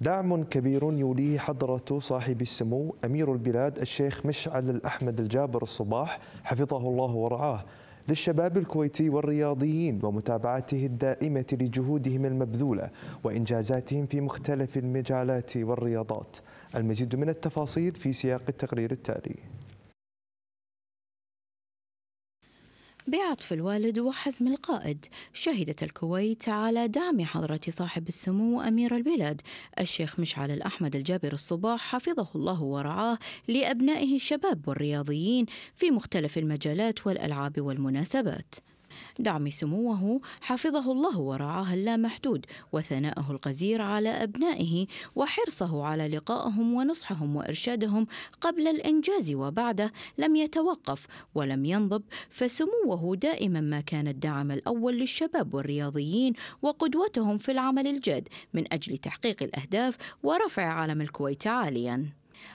دعم كبير يوليه حضرة صاحب السمو أمير البلاد الشيخ مشعل الأحمد الجابر الصباح حفظه الله ورعاه للشباب الكويتي والرياضيين ومتابعته الدائمة لجهودهم المبذولة وإنجازاتهم في مختلف المجالات والرياضات المزيد من التفاصيل في سياق التقرير التالي بعطف الوالد وحزم القائد شهدت الكويت على دعم حضرة صاحب السمو أمير البلاد الشيخ مشعل الأحمد الجابر الصباح حفظه الله ورعاه لأبنائه الشباب والرياضيين في مختلف المجالات والألعاب والمناسبات دعم سموه حفظه الله ورعاه اللامحدود وثناءه القزير على أبنائه وحرصه على لقائهم ونصحهم وإرشادهم قبل الإنجاز وبعده لم يتوقف ولم ينضب فسموه دائما ما كان الدعم الأول للشباب والرياضيين وقدوتهم في العمل الجاد من أجل تحقيق الأهداف ورفع علم الكويت عاليا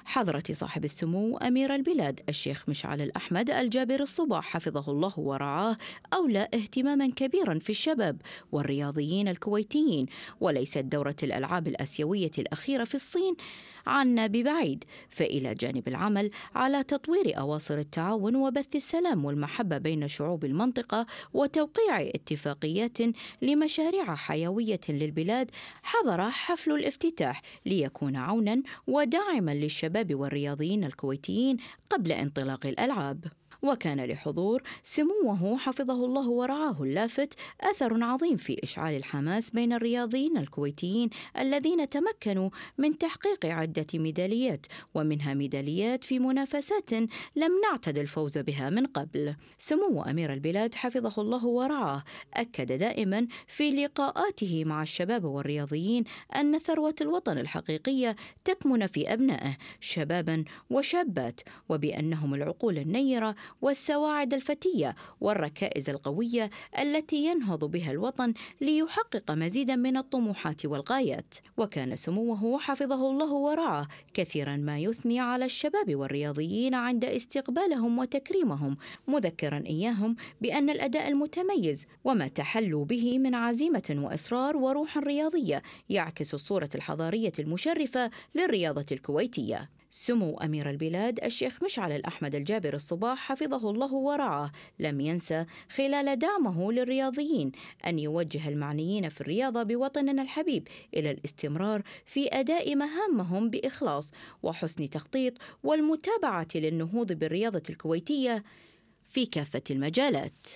حضرة صاحب السمو أمير البلاد الشيخ مشعل الأحمد الجابر الصباح حفظه الله ورعاه أولى اهتماما كبيرا في الشباب والرياضيين الكويتيين وليست دورة الألعاب الآسيوية الأخيرة في الصين عنا ببعيد فإلى جانب العمل على تطوير أواصر التعاون وبث السلام والمحبة بين شعوب المنطقة وتوقيع اتفاقيات لمشاريع حيوية للبلاد حضر حفل الافتتاح ليكون عونا وداعما للشباب والرياضيين الكويتيين قبل انطلاق الألعاب وكان لحضور سموه حفظه الله ورعاه اللافت أثر عظيم في إشعال الحماس بين الرياضيين الكويتيين الذين تمكنوا من تحقيق عدة ميداليات ومنها ميداليات في منافسات لم نعتد الفوز بها من قبل سمو أمير البلاد حفظه الله ورعاه أكد دائما في لقاءاته مع الشباب والرياضيين أن ثروة الوطن الحقيقية تكمن في أبنائه شبابا وشابات وبأنهم العقول النيرة والسواعد الفتية والركائز القوية التي ينهض بها الوطن ليحقق مزيدا من الطموحات والغايات وكان سموه وحفظه الله ورعاه كثيرا ما يثني على الشباب والرياضيين عند استقبالهم وتكريمهم مذكرا إياهم بأن الأداء المتميز وما تحلوا به من عزيمة وإصرار وروح رياضية يعكس الصورة الحضارية المشرفة للرياضة الكويتية سمو أمير البلاد الشيخ مشعل الأحمد الجابر الصباح حفظه الله ورعاه لم ينسى خلال دعمه للرياضيين أن يوجه المعنيين في الرياضة بوطننا الحبيب إلى الاستمرار في أداء مهامهم بإخلاص وحسن تخطيط والمتابعة للنهوض بالرياضة الكويتية في كافة المجالات